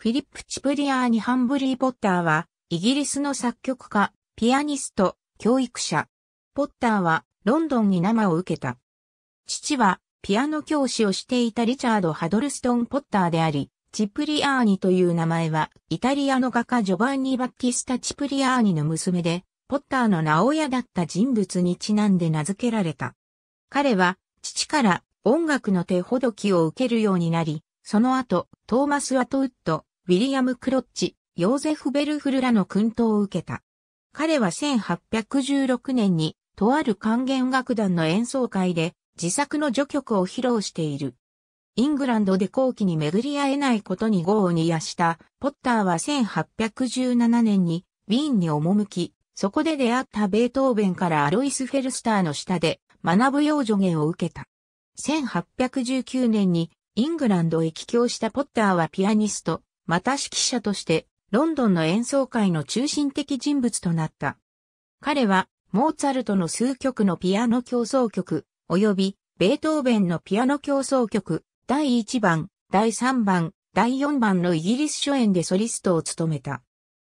フィリップ・チプリアーニ・ハンブリー・ポッターは、イギリスの作曲家、ピアニスト、教育者。ポッターは、ロンドンに生を受けた。父は、ピアノ教師をしていたリチャード・ハドルストン・ポッターであり、チプリアーニという名前は、イタリアの画家ジョバンニ・バッティスタ・チプリアーニの娘で、ポッターの名親だった人物にちなんで名付けられた。彼は、父から音楽の手ほどきを受けるようになり、その後、トーマス・アトウッド、ウィリアム・クロッチ、ヨーゼフ・ベルフルらの訓導を受けた。彼は1816年に、とある還元楽団の演奏会で、自作の序曲を披露している。イングランドで後期に巡り合えないことに業を煮やした、ポッターは1817年に、ウィーンに赴き、そこで出会ったベートーベンからアロイス・フェルスターの下で、学ぶよ助言を受けた。1819年に、イングランドへ帰郷したポッターはピアニスト、また指揮者として、ロンドンの演奏会の中心的人物となった。彼は、モーツァルトの数曲のピアノ競争曲、及び、ベートーベンのピアノ競争曲、第1番、第3番、第4番のイギリス初演でソリストを務めた。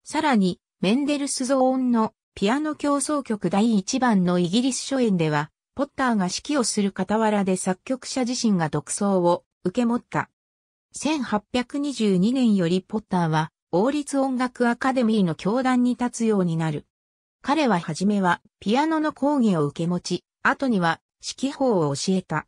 さらに、メンデルスゾーンのピアノ競争曲第1番のイギリス初演では、ポッターが指揮をする傍らで作曲者自身が独奏を受け持った。1822年よりポッターは王立音楽アカデミーの教壇に立つようになる。彼は初めはピアノの講義を受け持ち、後には指揮法を教えた。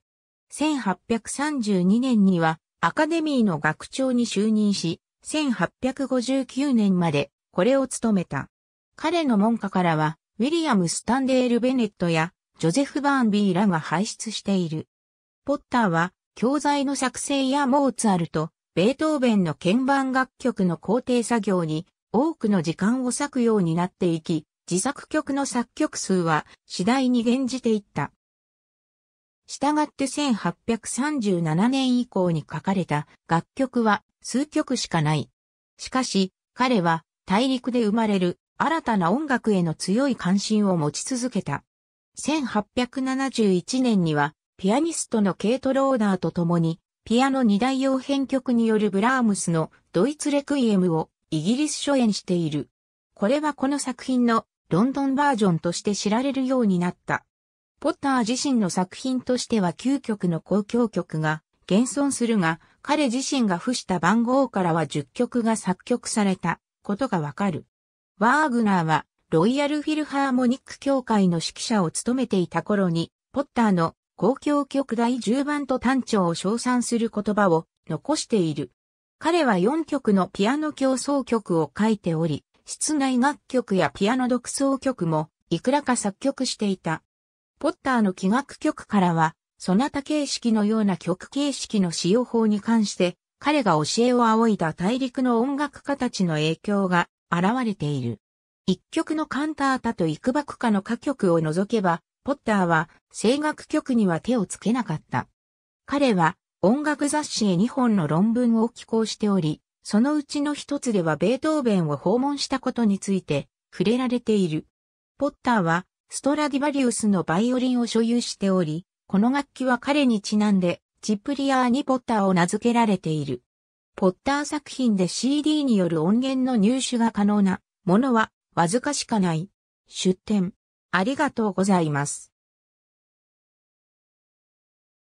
1832年にはアカデミーの学長に就任し、1859年までこれを務めた。彼の門下からは、ウィリアム・スタンデール・ベネットやジョゼフ・バーンビーらが輩出している。ポッターは教材の作成やモーツァルト、ベートーベンの鍵盤楽曲の工程作業に多くの時間を割くようになっていき、自作曲の作曲数は次第に減じていった。したがって1837年以降に書かれた楽曲は数曲しかない。しかし、彼は大陸で生まれる新たな音楽への強い関心を持ち続けた。1871年にはピアニストのケイト・ローダーと共に、ピアノ二大用編曲によるブラームスのドイツレクイエムをイギリス初演している。これはこの作品のロンドンバージョンとして知られるようになった。ポッター自身の作品としては9曲の交響曲が現存するが、彼自身が付した番号からは10曲が作曲されたことがわかる。ワーグナーはロイヤルフィルハーモニック協会の指揮者を務めていた頃に、ポッターの公共曲第10番と単調を称賛する言葉を残している。彼は4曲のピアノ競争曲を書いており、室内楽曲やピアノ独奏曲もいくらか作曲していた。ポッターの器楽曲からは、そなた形式のような曲形式の使用法に関して、彼が教えを仰いだ大陸の音楽家たちの影響が現れている。一曲のカンタータと幾バクカの歌曲を除けば、ポッターは声楽曲には手をつけなかった。彼は音楽雑誌へ2本の論文を寄稿しており、そのうちの一つではベートーベンを訪問したことについて触れられている。ポッターはストラディバリウスのバイオリンを所有しており、この楽器は彼にちなんでチップリアーにポッターを名付けられている。ポッター作品で CD による音源の入手が可能なものはわずかしかない。出展。ありがとうございます。